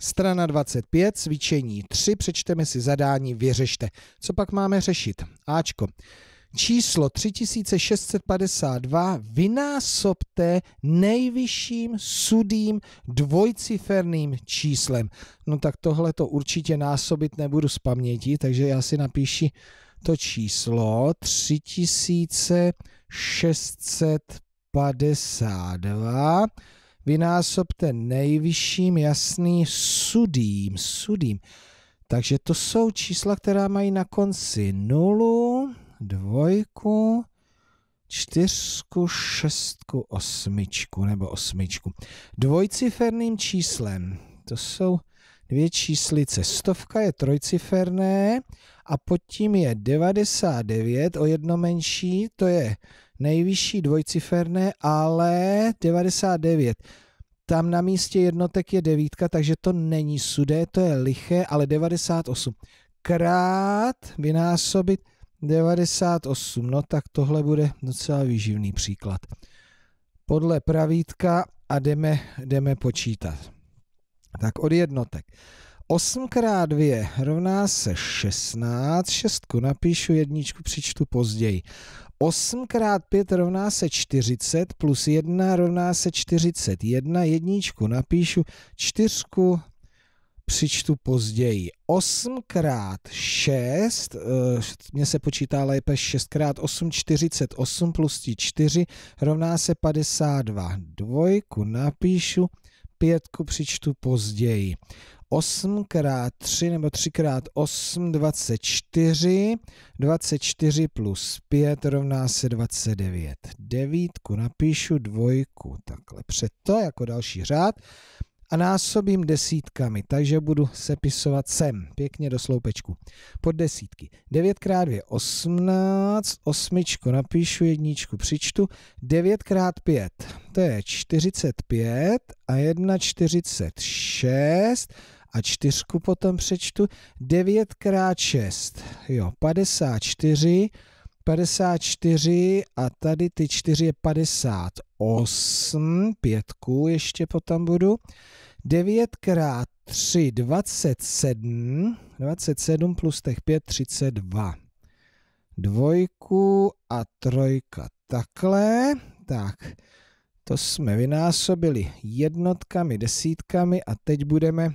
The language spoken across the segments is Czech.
Strana 25, cvičení 3, přečteme si zadání, vyřešte. Co pak máme řešit? Ačko. Číslo 3652 vynásobte nejvyšším sudým dvojciferným číslem. No tak tohle to určitě násobit nebudu z paměti, takže já si napíši to číslo 3652 vynásobte nejvyšším jasným sudým sudým. Takže to jsou čísla, která mají na konci nulu, dvojku, čtyřku, šestku, osmičku nebo osmičku. Dvojciferným číslem, to jsou dvě číslice. Stovka je trojciferné a pod tím je 99 o jedno menší, to je nejvyšší dvojciferné, ale 99. Tam na místě jednotek je devítka, takže to není sudé, to je liché, ale 98. Krát vynásobit 98. No tak tohle bude docela výživný příklad. Podle pravítka a jdeme, jdeme počítat. Tak od jednotek. 8 x 2 rovná se 16, šestku napíšu, jedničku přičtu později. 8 x 5 rovná se 40, plus 1 rovná se 41, jedničku napíšu, čtyřku přičtu později. 8 x 6, mně se počítá lépe 6 x 8, 48 plus 4 rovná se 52. Dvojku napíšu, pětku přičtu později. 8 krát 3 nebo 3 krát 8, 24. 24 plus 5 rovná se 29. Devítku napíšu dvojku takhle před to jako další řád a násobím desítkami, takže budu sepisovat sem, pěkně do sloupečku, pod desítky. 9 x 2 18, osmičku napíšu, jedničku přičtu, 9 x 5, to je 45 a 1 46, a čtyřku potom přečtu. 9 x 6, jo, 54, 54 a tady ty 4 je 58, pětku ještě potom budu. 9 x 3, 27, 27 plus těch 5, 32. Dvojku a trojka takhle, tak to jsme vynásobili jednotkami, desítkami a teď budeme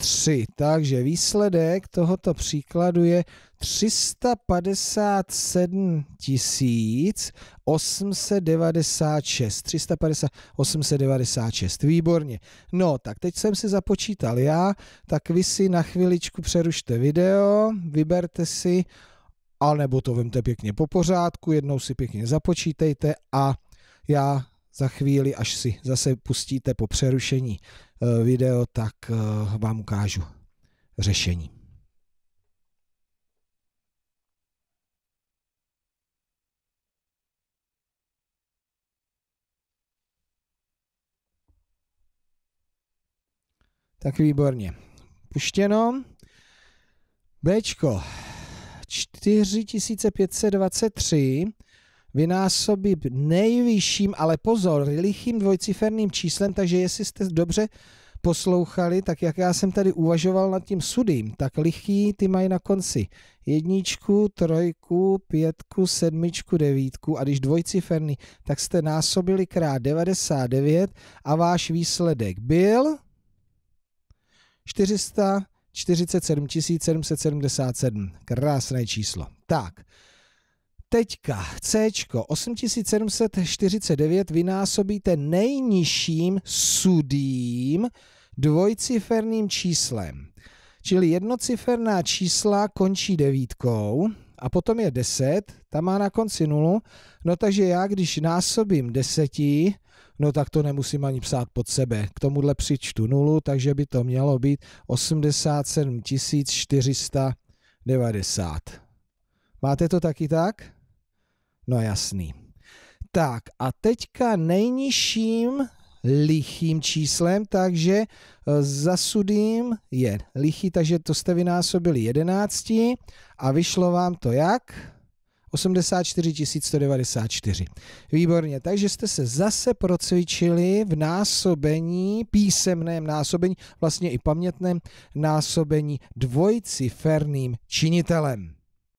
3. Takže výsledek tohoto příkladu je 357 896. 350, 896. Výborně. No, tak teď jsem si započítal já, tak vy si na chviličku přerušte video, vyberte si, anebo to vemte pěkně po pořádku, jednou si pěkně započítejte a já za chvíli, až si zase pustíte po přerušení eh, video, tak eh, vám ukážu řešení. Tak výborně. Puštěno. Bčko 4523 vynásobí nejvyšším, ale pozor, lichým dvojciferným číslem, takže jestli jste dobře poslouchali, tak jak já jsem tady uvažoval nad tím sudým, tak lichý ty mají na konci jedničku, trojku, pětku, sedmičku, devítku a když dvojciferný, tak jste násobili krát 99 a váš výsledek byl 447 777. Krásné číslo. Tak, Teďka C 8749 vynásobíte nejnižším sudým dvojciferným číslem. Čili jednociferná čísla končí devítkou a potom je 10, ta má na konci nulu, no takže já když násobím deseti, no tak to nemusím ani psát pod sebe. K tomuhle přičtu nulu, takže by to mělo být 87 490. Máte to taky tak? No jasný. Tak a teďka nejnižším lichým číslem, takže e, zasudím je lichý, takže to jste vynásobili 11 a vyšlo vám to jak? 84 194. Výborně, takže jste se zase procvičili v násobení, písemném násobení, vlastně i pamětném násobení dvojciferným činitelem.